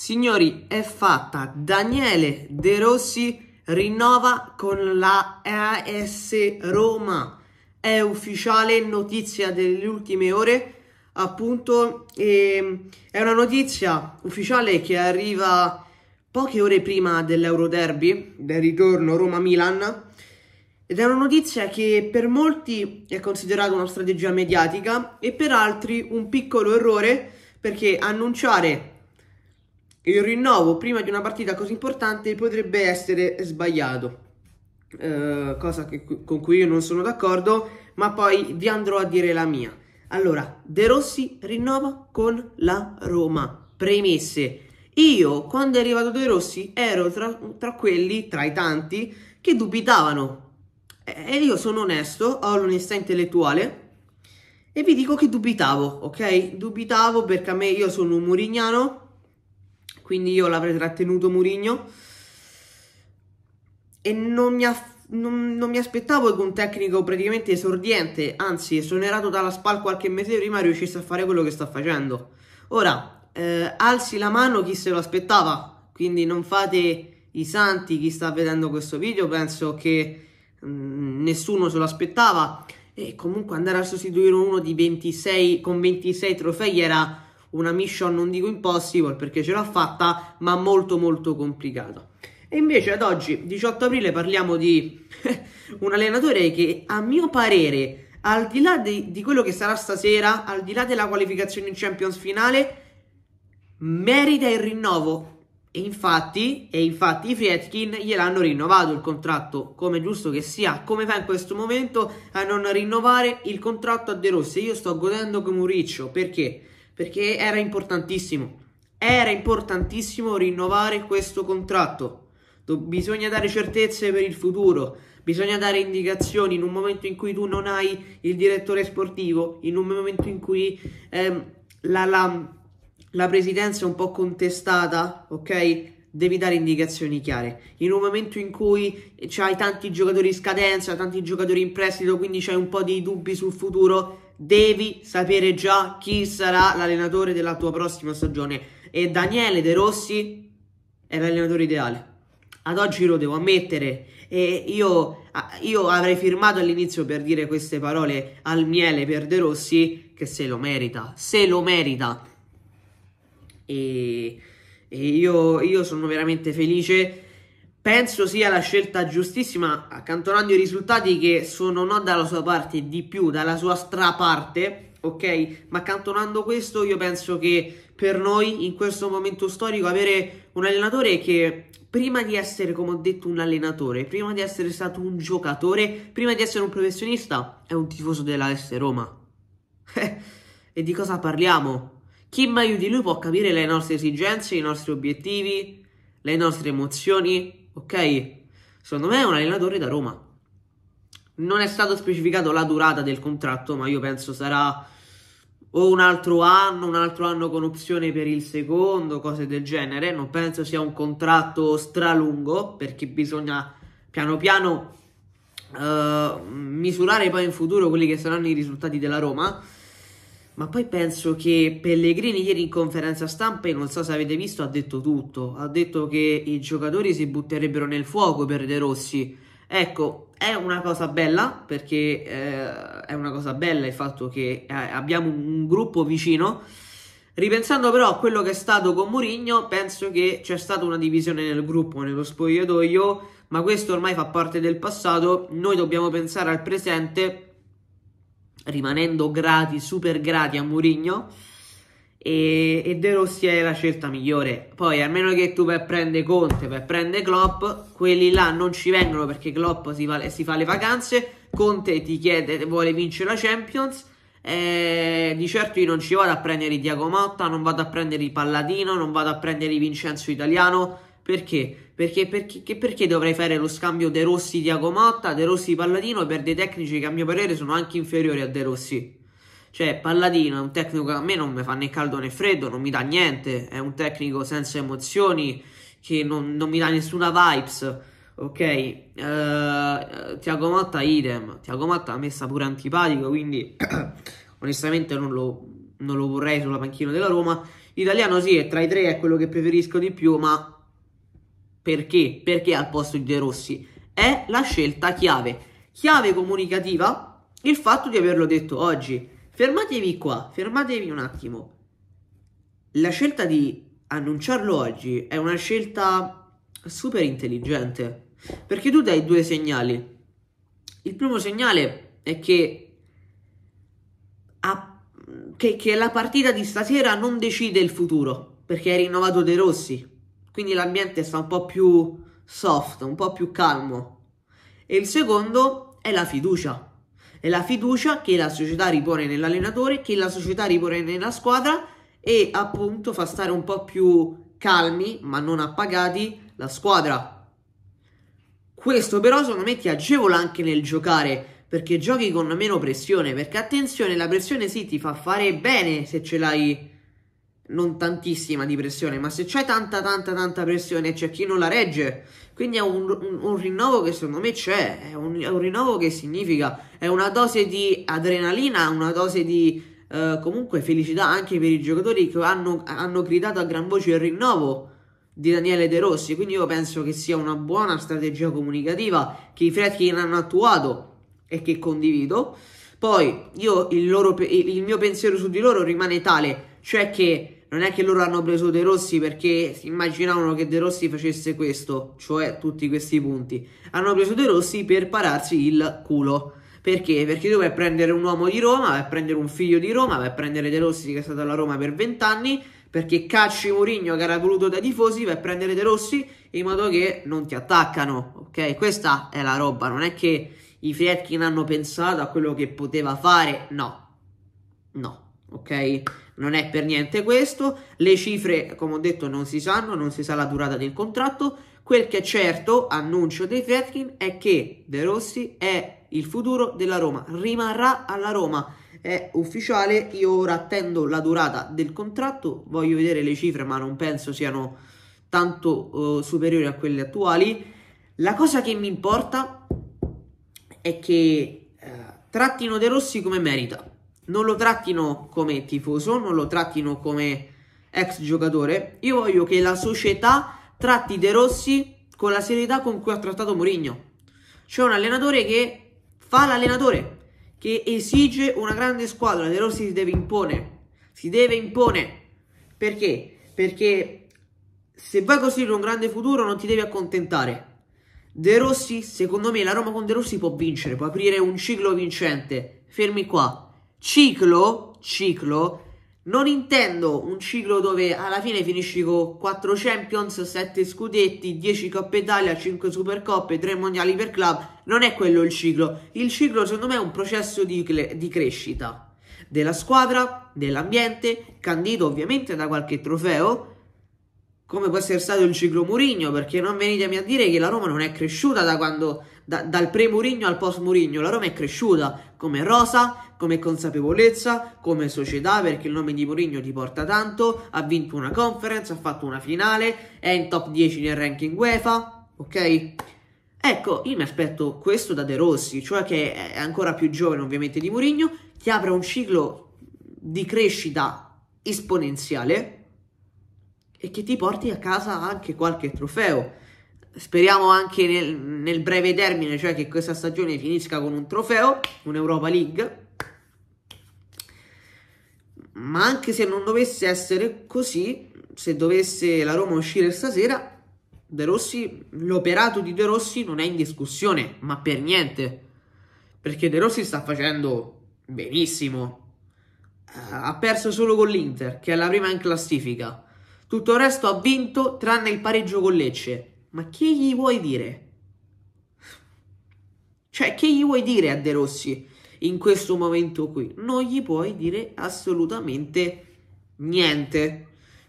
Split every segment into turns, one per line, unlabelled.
Signori, è fatta. Daniele De Rossi rinnova con la AS Roma. È ufficiale notizia delle ultime ore. Appunto, E è una notizia ufficiale che arriva poche ore prima dell'Euroderby, del ritorno Roma-Milan. Ed è una notizia che per molti è considerata una strategia mediatica e per altri un piccolo errore perché annunciare il rinnovo prima di una partita così importante potrebbe essere sbagliato, eh, cosa che, con cui io non sono d'accordo, ma poi vi andrò a dire la mia. Allora, De Rossi rinnova con la Roma. Premesse. Io, quando è arrivato De Rossi, ero tra, tra quelli, tra i tanti, che dubitavano. E io sono onesto, ho l'onestà intellettuale, e vi dico che dubitavo, ok? Dubitavo perché a me io sono un murignano, quindi io l'avrei trattenuto Murigno e non mi, non, non mi aspettavo che un tecnico praticamente esordiente, anzi esonerato dalla SPAL qualche mese prima, riuscisse a fare quello che sta facendo. Ora, eh, alzi la mano chi se lo aspettava, quindi non fate i santi chi sta vedendo questo video, penso che mh, mm, nessuno se lo aspettava e comunque andare a sostituire uno 26, con 26 trofei era una mission non dico impossible perché ce l'ha fatta, ma molto molto complicata. E invece ad oggi, 18 aprile, parliamo di un allenatore che a mio parere, al di là di, di quello che sarà stasera, al di là della qualificazione in Champions finale, merita il rinnovo. E infatti, e infatti i Friedkin gliel'hanno rinnovato il contratto, come giusto che sia. Come fa in questo momento a non rinnovare il contratto a De Rossi? Io sto godendo come un riccio, perché? perché era importantissimo. Era importantissimo rinnovare questo contratto. Do- bisogna dare certezze per il futuro, bisogna dare indicazioni in un momento in cui tu non hai il direttore sportivo, in un momento in cui ehm, la, la, la presidenza è un po' contestata, ok? devi dare indicazioni chiare. In un momento in cui c'hai tanti giocatori in scadenza, tanti giocatori in prestito, quindi c'hai un po' di dubbi sul futuro, devi sapere già chi sarà l'allenatore della tua prossima stagione. E Daniele De Rossi è l'allenatore ideale. Ad oggi lo devo ammettere. E io, io avrei firmato all'inizio per dire queste parole al miele per De Rossi, che se lo merita, se lo merita. E, e io, io sono veramente felice Penso sia la scelta giustissima, accantonando i risultati che sono non dalla sua parte di più, dalla sua straparte, ok? Ma accantonando questo, io penso che per noi in questo momento storico avere un allenatore che prima di essere, come ho detto, un allenatore, prima di essere stato un giocatore, prima di essere un professionista, è un tifoso della S Roma. Eh, e di cosa parliamo? Chi meglio di lui può capire le nostre esigenze, i nostri obiettivi, le nostre emozioni? ok? Secondo me è un allenatore da Roma. Non è stato specificato la durata del contratto, ma io penso sarà o un altro anno, un altro anno con opzione per il secondo, cose del genere. Non penso sia un contratto stralungo, perché bisogna piano piano uh, misurare poi in futuro quelli che saranno i risultati della Roma. Ma poi penso che Pellegrini ieri in conferenza stampa, non so se avete visto, ha detto tutto. Ha detto che i giocatori si butterebbero nel fuoco per De Rossi. Ecco, è una cosa bella, perché eh, è una cosa bella il fatto che eh, abbiamo un, un gruppo vicino. Ripensando però a quello che è stato con Mourinho, penso che c'è stata una divisione nel gruppo, nello spogliatoio, ma questo ormai fa parte del passato. Noi dobbiamo pensare al presente rimanendo grati, super grati a Mourinho. E, e, De Rossi è la scelta migliore. Poi, a meno che tu per prendere Conte, per prendere Klopp, quelli là non ci vengono perché Klopp si, va, si fa le vacanze. Conte ti chiede, vuole vincere la Champions. Eh, di certo io non ci vado a prendere i Diago Motta, non vado a prendere i Palladino, non vado a prendere i Vincenzo Italiano. Perché? Perché, perché, perché dovrei fare lo scambio De Rossi Diagomotta, De Rossi Palladino per dei tecnici che a mio parere sono anche inferiori a De Rossi? Cioè, Palladino è un tecnico che a me non mi fa né caldo né freddo, non mi dà niente, è un tecnico senza emozioni, che non, non mi dà nessuna vibes. Ok, uh, eh, Tiago Motta idem. Tiago Motta a me sta pure antipatico, quindi onestamente non lo, non lo vorrei sulla panchina della Roma. L'italiano sì, è tra i tre è quello che preferisco di più, ma perché? Perché al posto di De Rossi è la scelta chiave. Chiave comunicativa il fatto di averlo detto oggi. Fermatevi qua, fermatevi un attimo. La scelta di annunciarlo oggi è una scelta super intelligente. Perché tu dai due segnali. Il primo segnale è che, a, che, che la partita di stasera non decide il futuro, perché hai rinnovato De Rossi, quindi l'ambiente sta un po' più soft, un po' più calmo. E il secondo è la fiducia. È la fiducia che la società ripone nell'allenatore, che la società ripone nella squadra e appunto fa stare un po' più calmi, ma non appagati, la squadra. Questo però secondo me ti agevola anche nel giocare, perché giochi con meno pressione, perché attenzione, la pressione sì ti fa fare bene se ce l'hai non tantissima di pressione, ma se c'è tanta tanta tanta pressione c'è chi non la regge. Quindi è un, un, un rinnovo che secondo me c'è, è un, è un, rinnovo che significa, è una dose di adrenalina, una dose di eh, comunque felicità anche per i giocatori che hanno, hanno gridato a gran voce il rinnovo di Daniele De Rossi. Quindi io penso che sia una buona strategia comunicativa che i Fredkin hanno attuato e che condivido. Poi io il, loro, il mio pensiero su di loro rimane tale, cioè che non è che loro hanno preso De Rossi perché si immaginavano che De Rossi facesse questo, cioè tutti questi punti. Hanno preso De Rossi per pararsi il culo. Perché? Perché tu vai a prendere un uomo di Roma, vai a prendere un figlio di Roma, vai a prendere De Rossi che è stato alla Roma per vent'anni, perché cacci Mourinho che era voluto dai tifosi, vai a prendere De Rossi in modo che non ti attaccano, ok? Questa è la roba, non è che i Friedkin hanno pensato a quello che poteva fare, no. No, ok? non è per niente questo. Le cifre, come ho detto, non si sanno, non si sa la durata del contratto. Quel che è certo, annuncio dei Fetkin, è che De Rossi è il futuro della Roma, rimarrà alla Roma. È ufficiale, io ora attendo la durata del contratto, voglio vedere le cifre, ma non penso siano tanto eh, superiori a quelle attuali. La cosa che mi importa è che eh, trattino De Rossi come merita non lo trattino come tifoso, non lo trattino come ex giocatore. Io voglio che la società tratti De Rossi con la serietà con cui ha trattato Mourinho. C'è un allenatore che fa l'allenatore, che esige una grande squadra. De Rossi si deve impone. Si deve impone. Perché? Perché se vuoi costruire un grande futuro non ti devi accontentare. De Rossi, secondo me, la Roma con De Rossi può vincere, può aprire un ciclo vincente. Fermi qua. Ciclo, ciclo, non intendo un ciclo dove alla fine finisci con 4 Champions, 7 scudetti, 10 Coppa Italia, 5 Supercoppe, 3 mondiali per club. Non è quello il ciclo. Il ciclo, secondo me, è un processo di, di crescita della squadra, dell'ambiente, candito ovviamente da qualche trofeo. Come può essere stato il ciclo Murigno, perché non venitemi a dire che la Roma non è cresciuta da quando da, dal pre-Murigno al post-Murigno, la Roma è cresciuta come rosa, come consapevolezza, come società, perché il nome di Murigno ti porta tanto, ha vinto una conference, ha fatto una finale, è in top 10 nel ranking UEFA, ok? Ecco, io mi aspetto questo da De Rossi, cioè che è ancora più giovane ovviamente di Murigno, che apre un ciclo di crescita esponenziale e che ti porti a casa anche qualche trofeo speriamo anche nel, nel, breve termine, cioè che questa stagione finisca con un trofeo, un'Europa League. Ma anche se non dovesse essere così, se dovesse la Roma uscire stasera, De Rossi, l'operato di De Rossi non è in discussione, ma per niente. Perché De Rossi sta facendo benissimo. Ha perso solo con l'Inter, che è la prima in classifica. Tutto il resto ha vinto, tranne il pareggio con Lecce ma che gli vuoi dire? Cioè, che gli vuoi dire a De Rossi in questo momento qui? Non gli puoi dire assolutamente niente.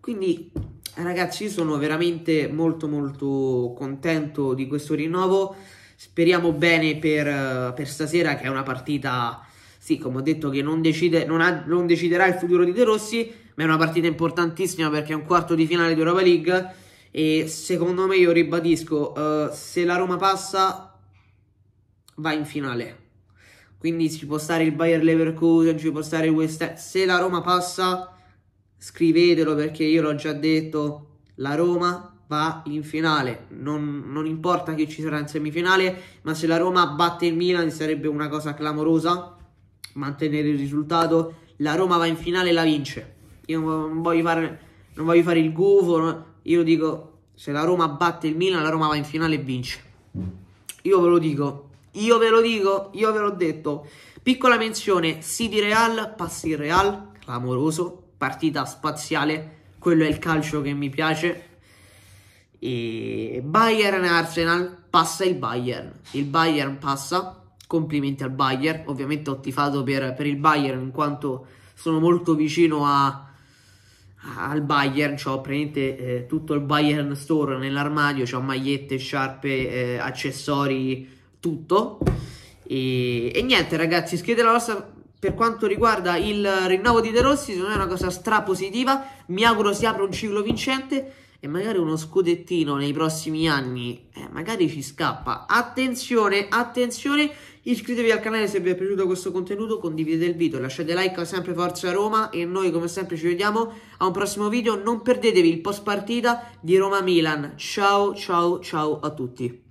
Quindi, ragazzi, sono veramente molto molto contento di questo rinnovo. Speriamo bene per, per stasera, che è una partita, sì, come ho detto, che non, decide, non, ha, non deciderà il futuro di De Rossi, ma è una partita importantissima perché è un quarto di finale di Europa League e secondo me, io ribadisco, uh, se la Roma passa, va in finale. Quindi ci può stare il Bayer Leverkusen, ci può stare il West Ham. Se la Roma passa, scrivetelo perché io l'ho già detto, la Roma va in finale. Non, non importa chi ci sarà in semifinale, ma se la Roma batte il Milan sarebbe una cosa clamorosa mantenere il risultato. La Roma va in finale e la vince. Io non voglio fare, non voglio fare il gufo, io dico, se la Roma batte il Milan, la Roma va in finale e vince. Io ve lo dico, io ve lo dico, io ve l'ho detto. Piccola menzione, City Real, passi Real, clamoroso, partita spaziale, quello è il calcio che mi piace. E Bayern Arsenal, passa il Bayern. Il Bayern passa, complimenti al Bayern. Ovviamente ho tifato per, per il Bayern in quanto sono molto vicino a, al Bayern, ho praticamente eh, tutto il Bayern Store nell'armadio, ho magliette, sciarpe, eh, accessori, tutto. E, e, niente ragazzi, scrivete la vostra per quanto riguarda il rinnovo di De Rossi, secondo me è una cosa strapositiva, mi auguro si apra un ciclo vincente e magari uno scudettino nei prossimi anni eh, magari ci scappa. Attenzione, attenzione Iscrivetevi al canale se vi è piaciuto questo contenuto, condividete il video, lasciate like, sempre Forza Roma e noi come sempre ci vediamo a un prossimo video, non perdetevi il post partita di Roma-Milan. Ciao ciao ciao a tutti.